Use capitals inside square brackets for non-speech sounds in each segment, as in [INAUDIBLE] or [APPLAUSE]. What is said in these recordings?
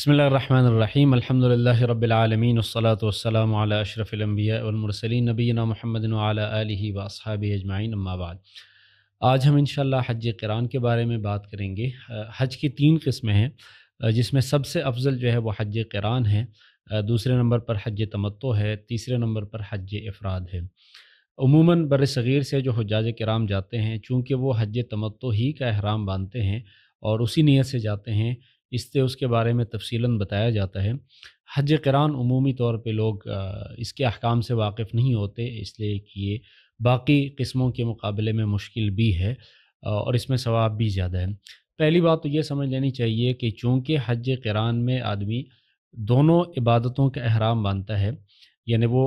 बसमीम अल्हम्दुलिल्लाह रबालमीन वसलाम अशरफ़िलम्बियामरसली नबीन अशरफिल अंबिया अजमाइन अम्माबाद आज हम इनशा हज क़रान के बारे में बात करेंगे हज की तीन किस्में हैं जिसमें सबसे अफजल जो है वह हज क़रान है दूसरे नंबर पर हज तमत्तो है तीसरे नंबर पर हज अफराद है उमूमन बर सग़ीर से जो हजाज कराम जाते हैं चूँकि वो हज तमत्तो ही का अहराम बांधते हैं और उसी नीयत से जाते हैं इससे उसके बारे में तफसीला बताया जाता है हज करान अमूमी तौर पर लोग इसके अहकाम से वाकिफ़ नहीं होते इसलिए कि ये बाकी किस्मों के मुकाबले में मुश्किल भी है और इसमें सवाब भी ज़्यादा है पहली बात तो ये समझ लेनी चाहिए कि चूँकि हज करान में आदमी दोनों इबादतों का अहराम बांधता है यानी वो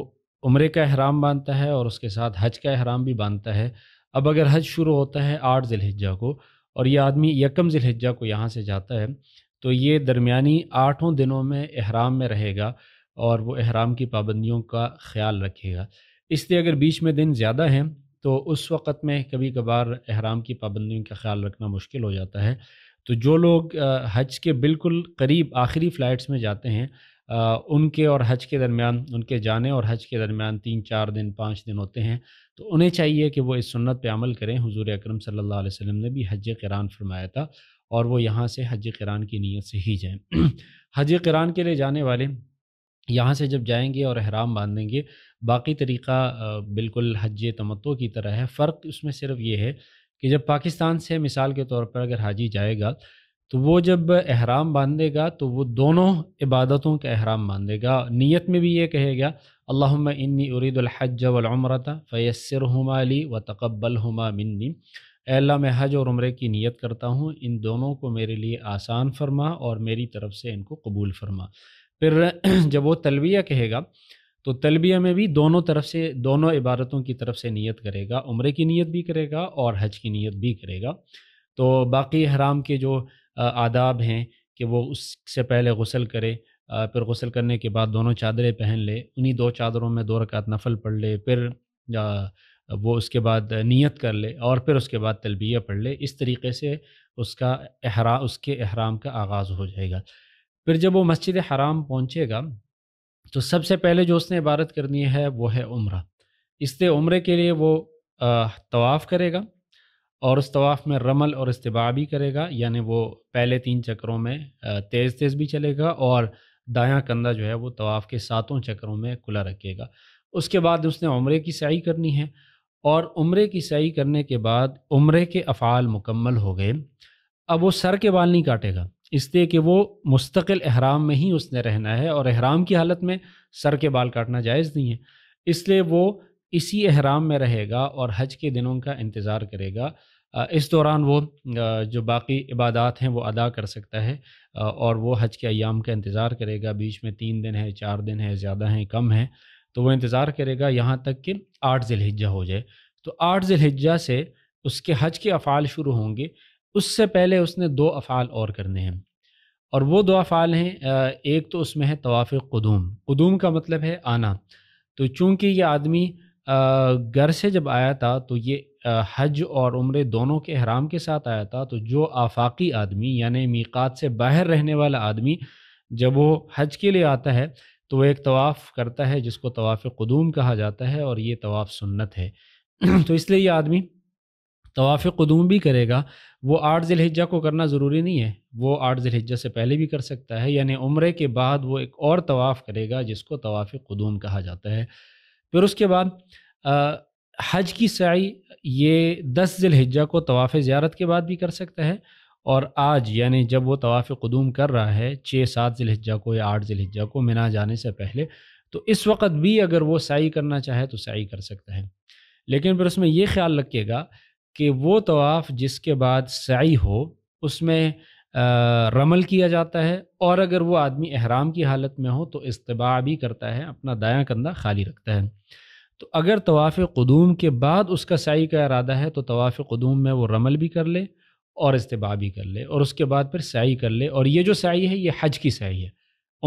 उम्र का अहराम बांधता है और उसके साथ हज का अहराम भी बांधता है अब अगर हज शुरू होता है आठ जिलहजा को और ये आदमी यकम जिलहजा को यहाँ से जाता है तो ये दरमियानी आठों दिनों में अहराम में रहेगा और वो अहराम की पाबंदियों का ख्याल रखेगा इसलिए अगर बीच में दिन ज़्यादा हैं तो उस वक़्त में कभी कभार अहराम की पाबंदियों का ख्याल रखना मुश्किल हो जाता है तो जो लोग हज के बिल्कुल करीब आखिरी फ़्लाइट्स में जाते हैं उनके और हज के दरमियान उनके जाने और हज के दरमियान तीन चार दिन पाँच दिन होते हैं तो उन्हें चाहिए कि वो इस सुन्नत पे अमल करें हुजूर अकरम सल्लल्लाहु अलैहि वसल्लम ने भी हज करान फरमाया था और वो यहाँ से हज करान की नीयत से ही जाएं [CLEARS THROAT] हज करान के लिए जाने वाले यहाँ से जब जाएंगे और अहराम बांधेंगे बाकी तरीक़ा बिल्कुल हज तमतो की तरह है फ़र्क उसमें सिर्फ ये है कि जब पाकिस्तान से मिसाल के तौर पर अगर हाजी जाएगा तो वो जब अहराम बांधेगा तो वो दोनों इबादतों का अहराम बांधेगा नीयत में भी ये कहेगा अल्लाम इन्नी उरीदुल्हज वलमरता फ़ैसर हमा ली व तकबल हमा मिन्नी अल्लाह मैं हज और उम्र की नीयत करता हूँ इन दोनों को मेरे लिए आसान फरमा और मेरी तरफ से इनको कबूल फरमा फिर [CLEARS THROAT] जब वो तलबिया कहेगा तो तलबिया में भी दोनों तरफ से दोनों इबारतों की तरफ से नीयत करेगा उम्र की नीयत भी करेगा और हज की नीयत भी करेगा तो बाकी अहराम के जो आदाब हैं कि वो उससे पहले गसल करे फिर गसल करने के बाद दोनों चादरें पहन ले उन्हीं दो चादरों में दो रकात नफल पढ़ ले फिर वो उसके बाद नियत कर ले और फिर उसके बाद तलबिया पढ़ ले इस तरीके से उसका अहरा उसके अहराम का आगाज़ हो जाएगा फिर जब वो मस्जिद हराम पहुँचेगा तो सबसे पहले जो उसने इबारत करनी है वो है उम्र इसलिए उम्र के लिए वो तवाफ़ करेगा और उस तवाफ़ में रमल और इस्तबा भी करेगा यानि वो पहले तीन चक्रों में तेज़ तेज़ भी चलेगा और दायां कंधा जो है वो तवाफ़ के सातों चक्रों में खुला रखेगा उसके बाद उसने उम्र की सही करनी है और उम्र की सही करने के बाद उम्र के अफ़ाल मुकम्मल हो गए अब वो सर के बाल नहीं काटेगा इसलिए कि वो मुस्तकिल अहराम में ही उसने रहना है और अहराम की हालत में सर के बाल काटना जायज़ नहीं है इसलिए वो इसी अहराम में रहेगा और हज के दिनों का इंतज़ार करेगा इस दौरान वो जो बाकी इबादत हैं वो अदा कर सकता है और वो हज के अयाम का इंतज़ार करेगा बीच में तीन दिन है चार दिन है ज़्यादा हैं कम हैं तो वो इंतज़ार करेगा यहाँ तक कि आठ ज़िलहिज्जा हो जाए तो आठ ज़िलहिज्जा से उसके हज के अफ़ाल शुरू होंगे उससे पहले उसने दो अफ़ाल और करने हैं और वो दो अफ़ाल हैं एक तो उसमें है तवाफ़ कदूम कदूम का मतलब है आना तो चूँकि ये आदमी घर से जब आया था तो ये हज और उम्र दोनों के हराम के साथ आया था तो जो आफाकी आदमी यानि मीकात से बाहर रहने वाला आदमी जब वो हज के लिए आता है तो वह एक तवाफ़ करता है जिसको तवाफ़ कदूम कहा जाता है और ये तवाफ़ सुन्नत है [CLEARS THROAT] तो इसलिए ये आदमी तवाफ़ कदूम भी करेगा वो आठ ज़िलहिजा को करना ज़रूरी नहीं है वो आठ ज़िलहिजा से पहले भी कर सकता है यानी उम्र के बाद वो एक और तवाफ़ करेगा जिसको तवाफ़ कदूम कहा जाता है फिर उसके बाद हज की सई ये दस ज़िलहिज्जा को तवाफ़ ज़्यारत के बाद भी कर सकता है और आज यानी जब वो तवाफ़ कदूम कर रहा है छः सात ज़िलहिज्जा को या आठ ज़िलहिज्जा को मिना जाने से पहले तो इस वक्त भी अगर वो सई करना चाहे तो सई कर सकता है लेकिन फिर उसमें यह ख्याल रखिएगा कि वो तवाफ़ जिसके बाद सई हो उसमें रमल किया जाता है और अगर वो आदमी अहराम की हालत में हो तो इस्तबा भी करता है अपना दाया कंधा खाली रखता है तो अगर तवाफ़ कदूम के बाद उसका सही का इरादा है तो तवाफ़ कदूम में वो रमल भी कर ले और इस्तबा भी कर ले और उसके बाद फिर सही कर ले और ये जो सही है ये हज की सही है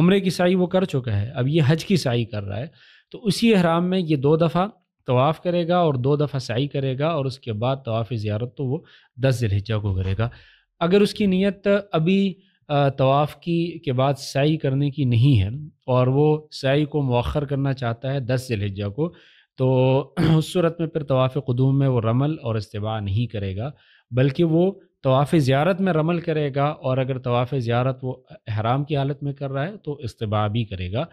उम्र की सही वो कर चुका है अब ये हज की सही कर रहा है तो उसी हराम में ये दो दफ़ा तवाफ़ करेगा और दो दफ़ा सही करेगा और उसके बाद तवाफ़ ज़्यारत तो वो दस जिलहिजा को करेगा अगर उसकी नीयत अभी तवाफ़ की के बाद सही करने की नहीं है और वो सही को मौखर करना चाहता है दस जिलहिजा को तो [CLEARS THROAT] उस सूरत में फिर तवाफ़ कदूम में वो रमल और इस्तेबा नहीं करेगा बल्कि वो तवाफ़ ज़्यारत में रमल करेगा और अगर तवाफ़ ज़्यारत वो अहराम की हालत में कर रहा है तो इस्तेबा भी करेगा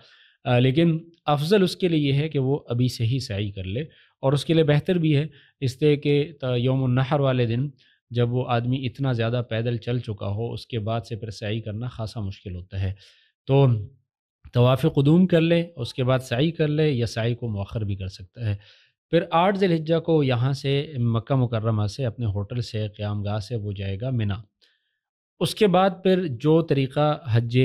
आ, लेकिन अफजल उसके लिए यह है कि वो अभी से ही सही कर ले और उसके लिए बेहतर भी है इसलिए कि योम नहर वाले दिन जब वो आदमी इतना ज़्यादा पैदल चल चुका हो उसके बाद से फिर सही करना खासा मुश्किल होता है तो तवाफ़ कदूम कर ले उसके बाद सई कर ले या सही को मौखर भी कर सकता है फिर आठ ज़िलहिजा को यहाँ से मक्का मुकर्रमा से अपने होटल से क़्याम गाह से वो जाएगा मिना उसके बाद फिर जो तरीक़ा हज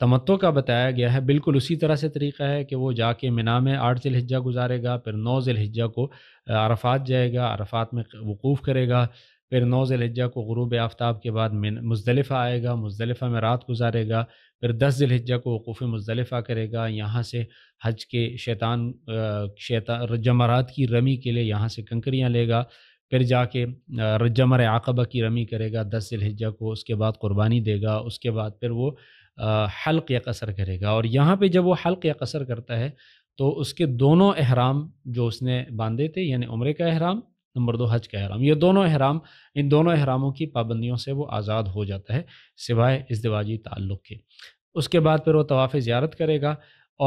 तमत्तों का बताया गया है बिल्कुल उसी तरह से तरीक़ा है कि वो जाके मिना में आठ ज़िलहिजा गुजारेगा फिर नौ ज़िलहिजा को अरफात जाएगा अरफात में वकूफ़ करेगा फिर नौ जिलहजा को गुरूब आफ्ताब के बाद मुजलफ़ा आएगा मुजलफ़ा में रात गुजारेगा फिर दस जिलहजा को वकूफ़ मुजलफ़ा करेगा यहाँ से हज के शैतान शैता जमरात की रमी के लिए यहाँ से कंकरियाँ लेगा फिर जाके जमर आकबा की रमी करेगा दस जिलहजा को उसके बाद कुर्बानी देगा उसके बाद फिर वो हल्क या कसर करेगा और यहाँ पर जब वो हल्क या कसर करता है तो उसके दोनों अहराम जो उसने बांधे थे यानी उम्र का अहराम नंबर दो हज का अहराम ये दोनों अहराम इन दोनों अहरामों की पाबंदियों से वो आज़ाद हो जाता है सिवाय इसदवाजी ताल्लुक़ के उसके बाद फिर वो तवाफ़ ज़्यारत करेगा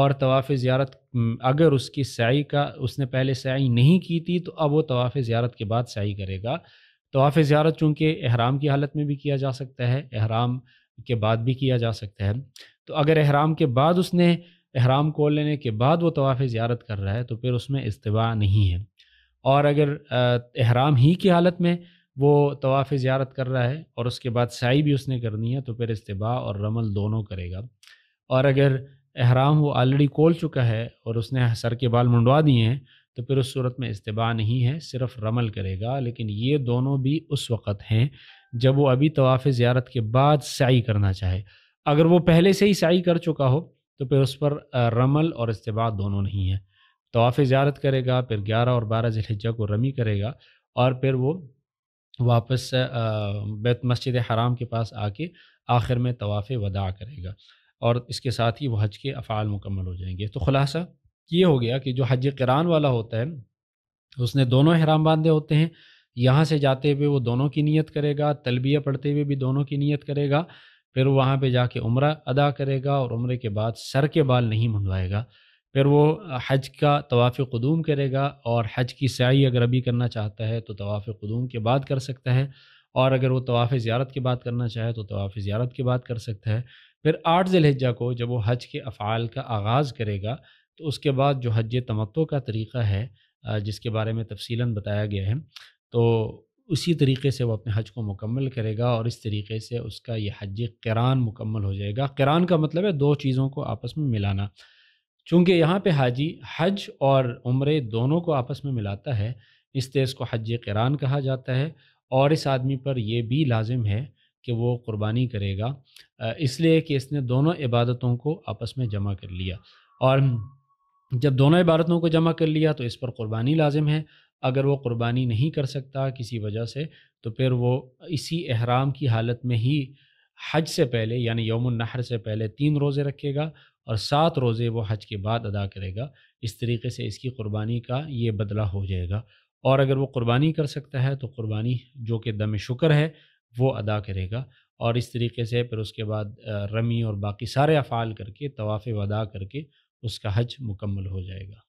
और तवाफ़ ज़्यारत अगर उसकी स्याही का उसने पहले स्याही नहीं की थी तो अब वो तवाफ़ ज़्यारत के बाद स्याही करेगा तवाफ़ ज़्यारत चूँकि अहराम की हालत में भी किया जा सकता है अहराम के बाद भी किया जा सकता है तो अगर अहराम के बाद उसने अहराम खोल लेने के बाद वो तवाफ़ ज़्यारत कर रहा है तो फिर उसमें इस्तवा नहीं है और अगर अहराम ही की हालत में वो तवाफ़ ज़्यारत कर रहा है और उसके बाद साई भी उसने करनी है तो फिर इस्तबा और रमल दोनों करेगा और अगर अहराम वो ऑलरेडी कोल चुका है और उसने सर के बाल मुंडवा दिए हैं तो फिर उस सूरत में इस्तबा नहीं है सिर्फ रमल करेगा लेकिन ये दोनों भी उस वक़्त हैं जब वो अभी तवाफ़ ज़्यारत के बाद सयाई करना चाहे अगर वो पहले से ही सयाई कर चुका हो तो फिर उस पर रमल और इस्तबा दोनों नहीं है तोाफ़ ज़्यारत करेगा फिर ग्यारह और बारह जिलहिजा को रमी करेगा और फिर वो वापस बैत मस्जिद हराम के पास आके आखिर में तोाफ़ वदा करेगा और इसके साथ ही वह हज के अफ़ाल मुकम्मल हो जाएंगे तो ख़ुलासा ये हो गया कि जो हज करान वाला होता है उसने दोनों हराम बांधे होते हैं यहाँ से जाते हुए वो दोनों की नीयत करेगा तलबिया पढ़ते हुए भी दोनों की नीयत करेगा फिर वहाँ पे जाके उम्र अदा करेगा और उम्र के बाद सर के बाल नहीं मंडवाएगा फिर वो हज का तवाफ़ कदूम करेगा और हज की स्याही अगर अभी करना चाहता है तो तवाफ़ कदूम के बाद कर सकता है और अगर वो तवाफ़ ज़्यारत के बाद करना चाहे तो तवाफ़ ज़्यारत के बाद कर सकता है फिर आठ ज़िलहजा को जब वो हज के अफ़ाल का आगाज़ करेगा तो उसके बाद जो हज तमत्तो का तरीक़ा है जिसके बारे में तफसीला बताया गया है तो उसी तरीके से वो अपने हज को मुकम्मल करेगा और इस तरीके से उसका यह हज किरान मुकम्मल हो जाएगा किरान का मतलब है दो चीज़ों को आपस में मिलाना चूँकि यहाँ पे हाजी हज और उम्र दोनों को आपस में मिलाता है इस तेज़ को हज करान कहा जाता है और इस आदमी पर यह भी लाजिम है कि वो कुर्बानी करेगा इसलिए कि इसने दोनों इबादतों को आपस में जमा कर लिया और जब दोनों इबादतों को जमा कर लिया तो इस पर कुर्बानी लाजिम है अगर वो कुर्बानी नहीं कर सकता किसी वजह से तो फिर वो इसी अहराम की हालत में ही हज से पहले यानी यौम नहर से पहले तीन रोज़े रखेगा और सात रोज़े वो हज के बाद अदा करेगा इस तरीके से इसकी कुर्बानी का ये बदला हो जाएगा और अगर वो क़ुरबानी कर सकता है तो क़ुरबानी जो कि दम शुक्र है वो अदा करेगा और इस तरीके से फिर उसके बाद रमी और बाकी सारे अफ़ाल करके तवाफ़ अदा करके उसका हज मुकम्मल हो जाएगा